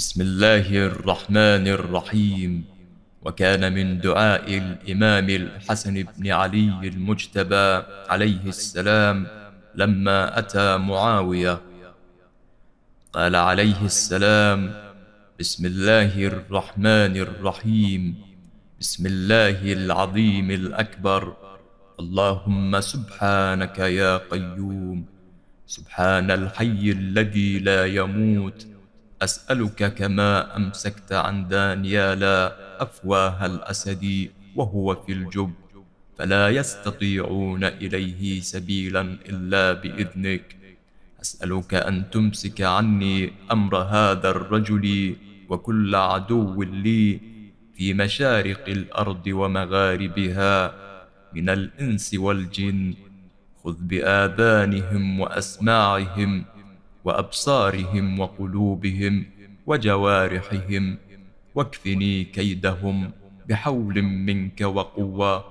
بسم الله الرحمن الرحيم وكان من دعاء الإمام الحسن بن علي المجتبى عليه السلام لما أتى معاوية قال عليه السلام بسم الله الرحمن الرحيم بسم الله العظيم الأكبر اللهم سبحانك يا قيوم سبحان الحي الذي لا يموت أسألك كما أمسكت عن دانيال أفواه الأسد وهو في الجب فلا يستطيعون إليه سبيلا إلا بإذنك أسألك أن تمسك عني أمر هذا الرجل وكل عدو لي في مشارق الأرض ومغاربها من الإنس والجن خذ بآذانهم وأسماعهم وابصارهم وقلوبهم وجوارحهم واكفني كيدهم بحول منك وقوه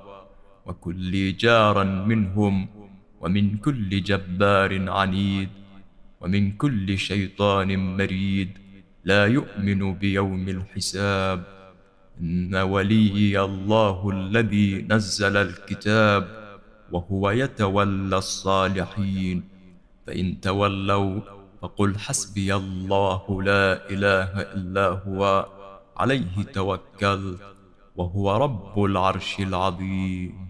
وكل جارا منهم ومن كل جبار عنيد ومن كل شيطان مريد لا يؤمن بيوم الحساب ان وليي الله الذي نزل الكتاب وهو يتولى الصالحين فان تولوا فقل حسبي الله لا إله إلا هو عليه توكل وهو رب العرش العظيم